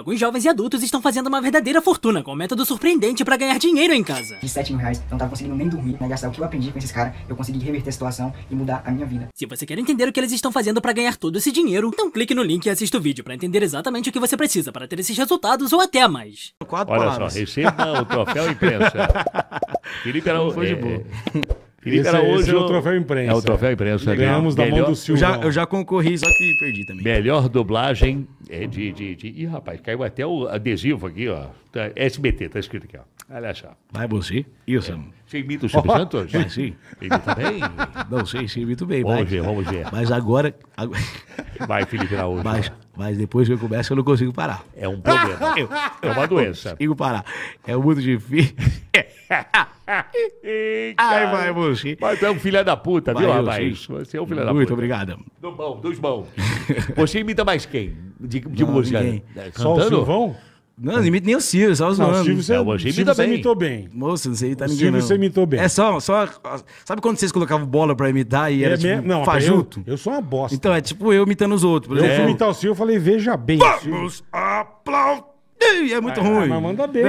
alguns jovens e adultos estão fazendo uma verdadeira fortuna com um método surpreendente para ganhar dinheiro em casa. De 7 mil reais, não tava conseguindo nem dormir, né? Gastar o que eu aprendi com esses caras, eu consegui reverter a situação e mudar a minha vida. Se você quer entender o que eles estão fazendo para ganhar todo esse dinheiro, então clique no link e assista o vídeo para entender exatamente o que você precisa para ter esses resultados ou até mais. Olha palavras. só, receba o troféu imprensa. Felipe de boa. É. Felipe esse, Araújo. Esse é o troféu imprensa. É o troféu imprensa. Né? Ganhamos da melhor, mão do Silvio. Já, eu já concorri, só que perdi também. Melhor dublagem é de, de, de... Ih, rapaz, caiu até o adesivo aqui, ó. Tá, é SBT, tá escrito aqui, ó. Olha só. Vai você? Isso. É. Você imita o Silvio oh, Santos? sim. Imita bem? Não sei se imito bem. Vamos mas, ver, vamos ver. Mas agora... agora... Vai, Felipe Araújo. Mas, mas depois que eu começo, eu não consigo parar. É um problema. eu, é uma doença. Não consigo parar. É muito difícil. É. Ei, Ai, vai, você. Mas é um filho da puta, vai, viu, rapaz? Você é um filho da puta. Muito obrigado. Do bom, dos bons. você imita mais quem? De, de não, música? Ninguém. É, só o Silvão? Não, não imita nem o Silvio, só os não, nomes. O Silvio, você, é, o imita você imitou bem. Moço, não sei imitar tá ninguém. Silvio, não. você imitou bem. É só, só. Sabe quando vocês colocavam bola pra imitar e é era é tipo, mesmo? Não, fajuto? Eu, eu, sou uma bosta. Então, é tipo eu imitando os outros. eu fui imitar o Silvio e falei, veja bem. Vamos aplaudir! é muito ah, ruim. Mas manda bem.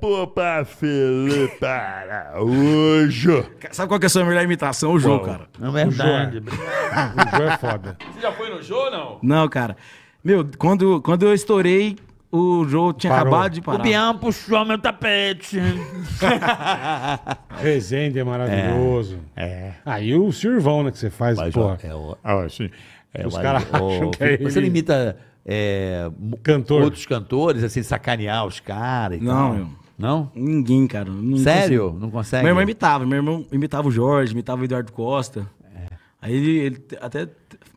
Pô, Felipe, para hoje. Sabe qual que é a sua melhor imitação? O Jô, cara. Não é, é verdade. O Jô é... o é foda. Você já foi no Jô, não? Não, cara. Meu, quando, quando eu estourei, o Joe tinha Parou. acabado de parar. O pião puxou meu tapete. Resende é maravilhoso. É. é. Aí o Sirvão, né, que você faz, pô. É, o, assim, é, Os caras é acham que é ele. Você limita é, Cantor. outros cantores, assim, sacanear os caras e Não, tal? Não? Ninguém, cara. Não Sério? consigo. Não consegue? Meu irmão imitava. Meu irmão imitava o Jorge, imitava o Eduardo Costa. É. Aí ele, ele- até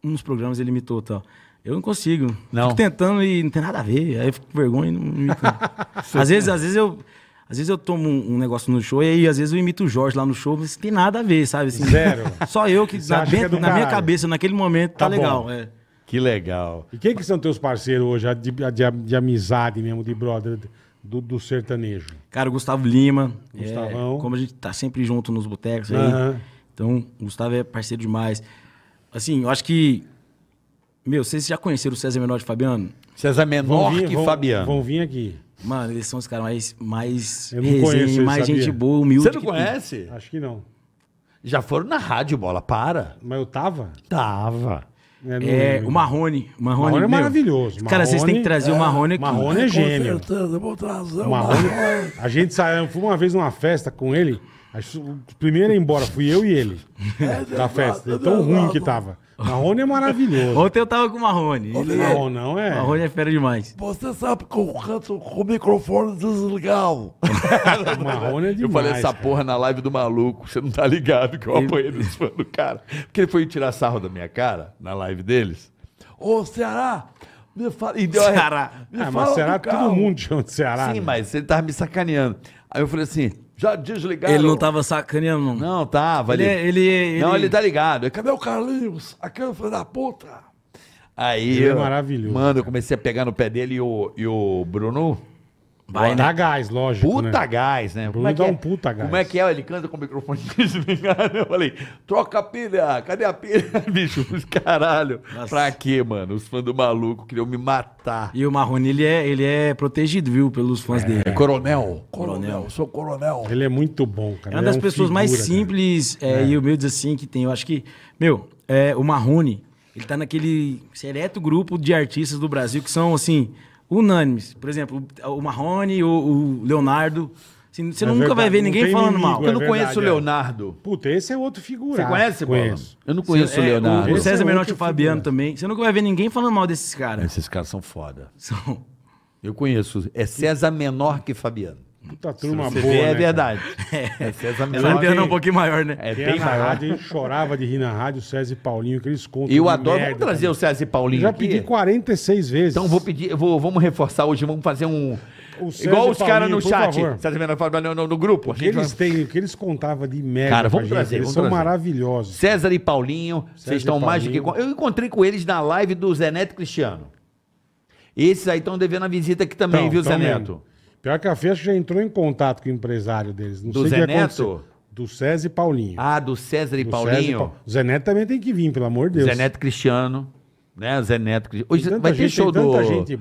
uns programas ele imitou tal. Eu não consigo. Não. Fico tentando e não tem nada a ver. Aí eu fico com vergonha e não imito. às vezes, às vezes eu. Às vezes eu tomo um um negócio no show e aí às vezes eu imito o Jorge lá no show, mas não tem nada a ver, sabe? Assim, Zero. Só eu que, na, que é na minha cabeça, naquele momento, tá, Tá bom. legal. é. Que legal. E quem que são teus parceiros hoje, de, de, de amizade mesmo, de brother, do, do sertanejo? Cara, o Gustavo Lima. É, Gustavão. É, como a gente tá sempre junto nos botecos aí. Uhum. Então, o Gustavo é parceiro demais. Assim, eu acho que. Meu, vocês já conheceram o César Menor de Fabiano? César Menor vir, que vão, Fabiano. Vão vir aqui. Mano, eles são os caras mais, mais resenha, conheço, mais sabia. gente boa, humilde. Você não conhece? Acho que não. Já foram na rádio, bola, para. Mas eu tava? Tava. É, é o Marrone. O Marrone, é maravilhoso. Marrone, cara, vocês têm que trazer é, o Marrone aqui. Marrone é gênio. eu vou trazer o Marrone. a gente saiu, fui uma vez numa festa com ele o primeiro a ir embora fui eu e ele. É, né, é, da festa. É, tão ruim que tava. Marrone é maravilhoso. Ontem eu tava com o Marrone. Ele... Marrone não é? Marrone é fera demais. Você sabe que o canto com o microfone desligado. Marrone é demais. Eu falei essa cara. porra na live do maluco. Você não tá ligado que eu ele... apanhei dos fãs do cara. Porque ele foi tirar sarro da minha cara na live deles. Ô, Ceará! Me fala, e deu Ceará. Me ah, mas Ceará, todo mundo chama de Ceará. Sim, né? mas ele tava me sacaneando. Aí eu falei assim, já desligaram. Ele não tava sacaneando, não. Não, tava ele, ali. É- ele, é- ele, Não, ele tá ligado. Cadê o Carlinhos? Aquele é filho da puta. Aí. Ele é maravilhoso. Mano, eu comecei a pegar no pé dele e o, e o Bruno Vai, né? gás, lógico. Puta né? gás, né? Bruno Como é dá é? um puta gás. Como é que é? Ele canta com o microfone desligado. Eu falei, troca a pilha, cadê a pilha? Bicho, caralho. Nossa. Pra quê, mano? Os fãs do maluco queriam me matar. E o Marrone, ele é, ele é protegido, viu, pelos fãs é. dele. É coronel. Coronel. sou coronel. Ele é muito bom, cara. É uma é das pessoas figura, mais simples e humildes, assim, que tem. Eu acho que, meu, o Marrone, ele tá naquele seleto grupo de artistas do Brasil que são, assim unânimes. Por exemplo, o Marrone, o, o Leonardo. Assim, você é nunca verdade, vai ver ninguém falando inimigo, mal. É Eu não verdade, conheço o é. Leonardo. Puta, esse é outro figura. Você conhece, conheço. Eu não conheço o é, Leonardo. O, César César Menotti e o Fabiano figura. também. Você nunca vai ver ninguém falando mal desses caras. Esses caras são foda. São. Eu conheço. É César menor que Fabiano. Puta turma boa. Vê, é né, é verdade. É. é essa, essa é um pouquinho maior, né? É bem maior. Rádio, a gente chorava de rir na rádio, César e Paulinho, que eles contam. Eu adoro. Merda, vamos trazer o César e Paulinho. Eu já aqui. pedi 46 vezes. Então vou pedir, vou, vamos reforçar hoje, vamos fazer um. Igual os caras no chat. César Menor no, no grupo. O que eles vai... têm, o que eles contavam de merda. Cara, vamos trazer. Eles vamos são trazer. maravilhosos. César e Paulinho, César vocês estão mais do que. Eu encontrei com eles na live do Zé Neto Cristiano. Esses aí estão devendo a visita aqui também, viu, tão Zé Neto? Mesmo. Pior que a Fiesp já entrou em contato com o empresário deles. Não do sei Zé Neto? Do César e Paulinho. Ah, do César e do Paulinho. César e O Zé Neto também tem que vir, pelo amor de Deus. Zé Neto Cristiano. Né, Zé Neto. Hoje vai ter gente, show do,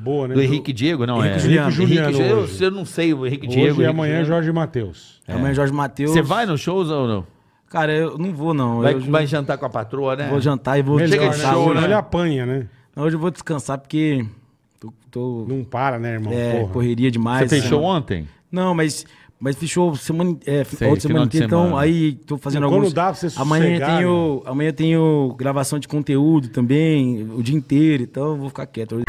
boa, né? do Henrique Diego, não Henrique é? Juliano, Juliano Henrique Juliano. Eu, eu, não sei o Henrique hoje Diego. Hoje é e é. amanhã é Jorge Matheus. É. Amanhã Jorge Matheus. Você vai no show ou não? Cara, eu não vou, não. Vai, eu, vai jantar com a patroa, né? Vou jantar e vou Melhor, descansar. Né? Show, né? Ele apanha, né? Hoje eu vou descansar porque Tô, tô... Não para, né, irmão? É, Porra. correria demais. Você fechou né? ontem? Não, mas mas fechou semana, é, Sei, outra semana inteira, então aí tô fazendo Quando coisa Dá pra você sossegar, amanhã tenho, né? amanhã tenho gravação de conteúdo também, o dia inteiro, então vou ficar quieto.